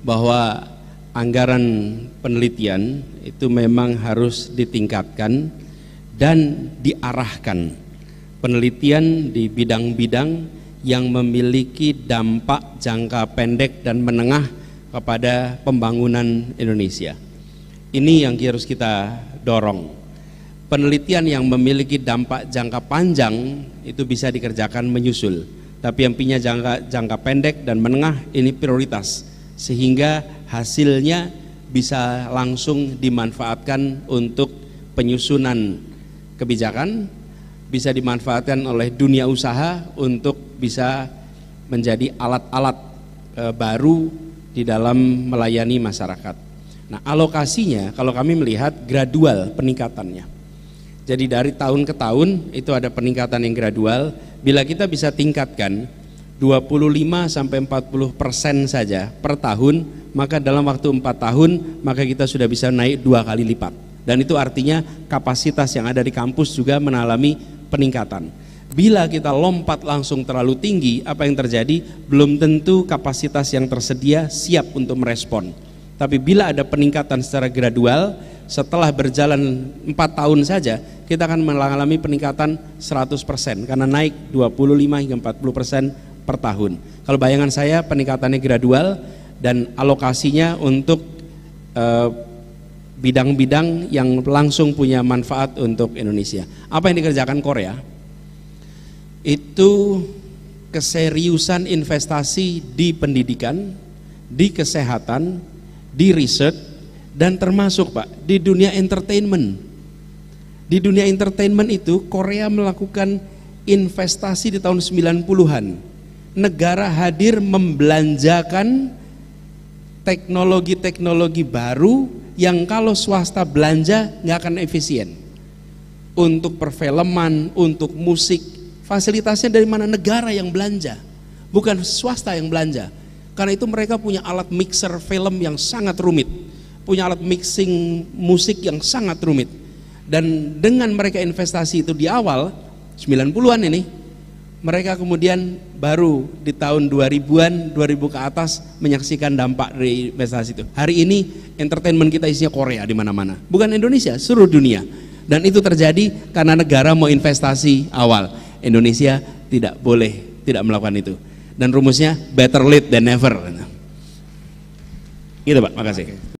bahwa anggaran penelitian itu memang harus ditingkatkan dan diarahkan penelitian di bidang-bidang yang memiliki dampak jangka pendek dan menengah kepada pembangunan Indonesia. Ini yang harus kita dorong. Penelitian yang memiliki dampak jangka panjang itu bisa dikerjakan menyusul, tapi yang punya jangka jangka pendek dan menengah ini prioritas sehingga hasilnya bisa langsung dimanfaatkan untuk penyusunan kebijakan, bisa dimanfaatkan oleh dunia usaha untuk bisa menjadi alat-alat e, baru di dalam melayani masyarakat. Nah, alokasinya kalau kami melihat gradual peningkatannya. Jadi dari tahun ke tahun itu ada peningkatan yang gradual. Bila kita bisa tingkatkan 25 sampai 40 persen saja per tahun, maka dalam waktu empat tahun maka kita sudah bisa naik dua kali lipat. Dan itu artinya kapasitas yang ada di kampus juga mengalami peningkatan. Bila kita lompat langsung terlalu tinggi, apa yang terjadi? Belum tentu kapasitas yang tersedia siap untuk merespon. Tapi bila ada peningkatan secara gradual, setelah berjalan empat tahun saja, kita akan mengalami peningkatan 100% karena naik 25 hingga 40% per tahun. Kalau bayangan saya peningkatannya gradual dan alokasinya untuk eh, bidang-bidang eh, yang langsung punya manfaat untuk Indonesia. Apa yang dikerjakan Korea? Itu keseriusan investasi di pendidikan, di kesehatan, di riset, dan termasuk Pak, di dunia entertainment. Di dunia entertainment itu Korea melakukan investasi di tahun 90-an negara hadir membelanjakan teknologi-teknologi baru yang kalau swasta belanja nggak akan efisien untuk perfilman, untuk musik fasilitasnya dari mana negara yang belanja bukan swasta yang belanja karena itu mereka punya alat mixer film yang sangat rumit punya alat mixing musik yang sangat rumit dan dengan mereka investasi itu di awal 90-an ini mereka kemudian baru di tahun 2000-an, 2000 ke atas menyaksikan dampak dari investasi itu. Hari ini entertainment kita isinya Korea di mana-mana. Bukan Indonesia, seluruh dunia. Dan itu terjadi karena negara mau investasi awal. Indonesia tidak boleh tidak melakukan itu. Dan rumusnya better late than never. Gitu Pak, makasih.